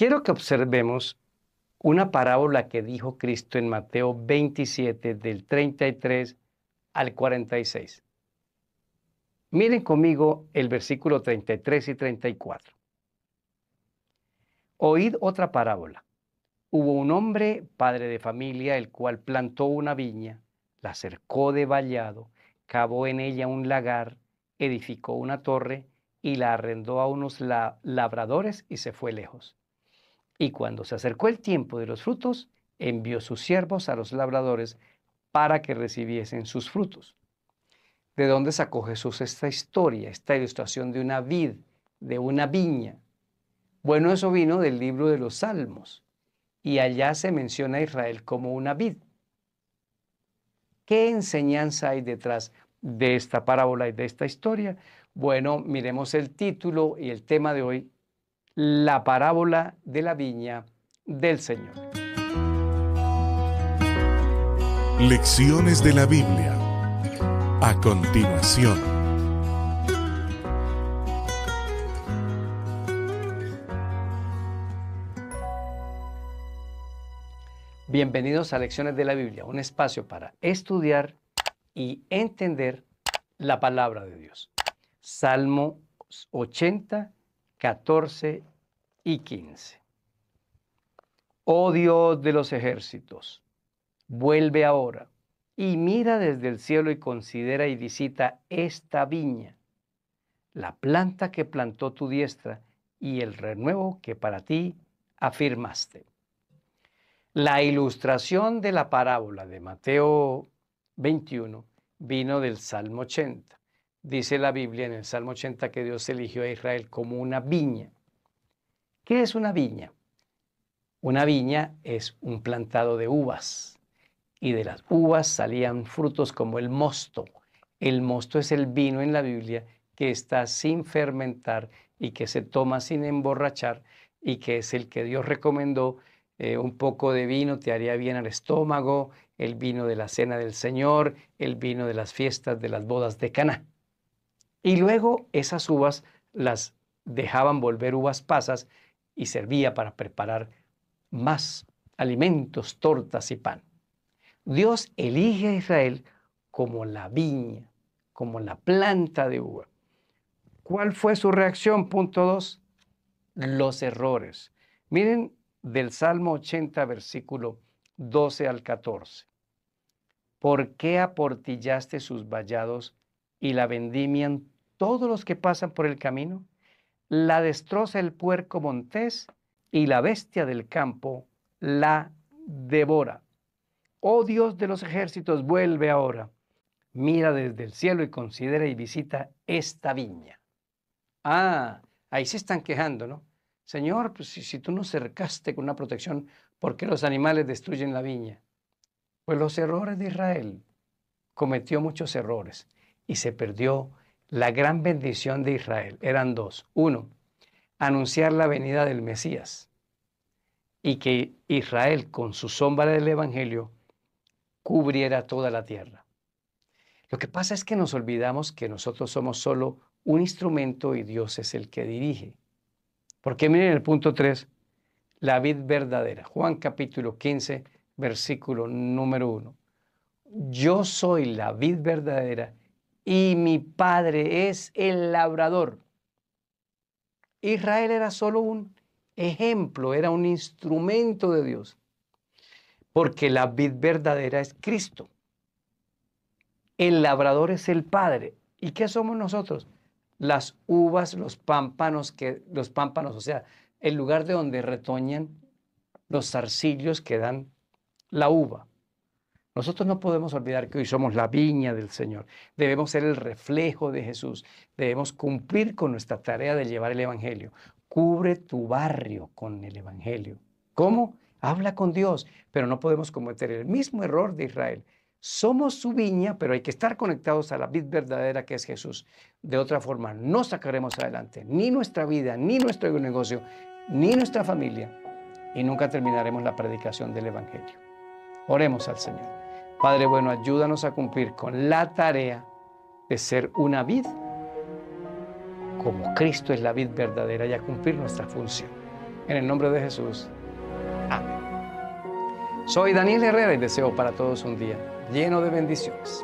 Quiero que observemos una parábola que dijo Cristo en Mateo 27 del 33 al 46. Miren conmigo el versículo 33 y 34. Oíd otra parábola. Hubo un hombre, padre de familia, el cual plantó una viña, la cercó de vallado, cavó en ella un lagar, edificó una torre y la arrendó a unos labradores y se fue lejos. Y cuando se acercó el tiempo de los frutos, envió sus siervos a los labradores para que recibiesen sus frutos. ¿De dónde sacó Jesús esta historia, esta ilustración de una vid, de una viña? Bueno, eso vino del libro de los Salmos, y allá se menciona a Israel como una vid. ¿Qué enseñanza hay detrás de esta parábola y de esta historia? Bueno, miremos el título y el tema de hoy, la parábola de la viña del Señor. Lecciones de la Biblia. A continuación. Bienvenidos a Lecciones de la Biblia, un espacio para estudiar y entender la palabra de Dios. Salmo 80, 14 y 15. Oh Dios de los ejércitos, vuelve ahora y mira desde el cielo y considera y visita esta viña, la planta que plantó tu diestra y el renuevo que para ti afirmaste. La ilustración de la parábola de Mateo 21 vino del Salmo 80. Dice la Biblia en el Salmo 80 que Dios eligió a Israel como una viña ¿Qué es una viña? Una viña es un plantado de uvas y de las uvas salían frutos como el mosto. El mosto es el vino en la Biblia que está sin fermentar y que se toma sin emborrachar y que es el que Dios recomendó. Eh, un poco de vino te haría bien al estómago, el vino de la cena del Señor, el vino de las fiestas de las bodas de Caná. Y luego esas uvas las dejaban volver uvas pasas y servía para preparar más alimentos, tortas y pan. Dios elige a Israel como la viña, como la planta de uva. ¿Cuál fue su reacción? Punto dos, Los errores. Miren del Salmo 80, versículo 12 al 14. ¿Por qué aportillaste sus vallados y la vendimian todos los que pasan por el camino? la destroza el puerco montés y la bestia del campo la devora. Oh Dios de los ejércitos, vuelve ahora. Mira desde el cielo y considera y visita esta viña. Ah, ahí se están quejando, ¿no? Señor, pues, si, tú nos cercaste con una protección, ¿por qué los animales destruyen la viña? Pues los errores de Israel. Cometió muchos errores y se perdió la gran bendición de Israel eran dos. Uno, anunciar la venida del Mesías y que Israel con su sombra del Evangelio cubriera toda la tierra. Lo que pasa es que nos olvidamos que nosotros somos solo un instrumento y Dios es el que dirige. Porque miren el punto 3, la vid verdadera, Juan capítulo 15, versículo número 1. Yo soy la vid verdadera y mi padre es el labrador. Israel era solo un ejemplo, era un instrumento de Dios, porque la vid verdadera es Cristo. El labrador es el Padre. ¿Y qué somos nosotros? Las uvas, los pámpanos, que, los pámpanos, o sea, el lugar de donde retoñan los zarcillos que dan la uva. Nosotros no podemos olvidar que hoy somos la viña del Señor. Debemos ser el reflejo de Jesús. Debemos cumplir con nuestra tarea de llevar el Evangelio. Cubre tu barrio con el Evangelio. ¿Cómo? Habla con Dios, pero no podemos cometer el mismo error de Israel. Somos su viña, pero hay que estar conectados a la vid verdadera que es Jesús. De otra forma, no sacaremos adelante ni nuestra vida, ni nuestro negocio, ni nuestra familia, y nunca terminaremos la predicación del Evangelio. Oremos al Señor. Padre bueno, ayúdanos a cumplir con la tarea de ser una vid como Cristo es la vid verdadera y a cumplir nuestra función. En el nombre de Jesús. Amén. Soy Daniel Herrera y deseo para todos un día lleno de bendiciones.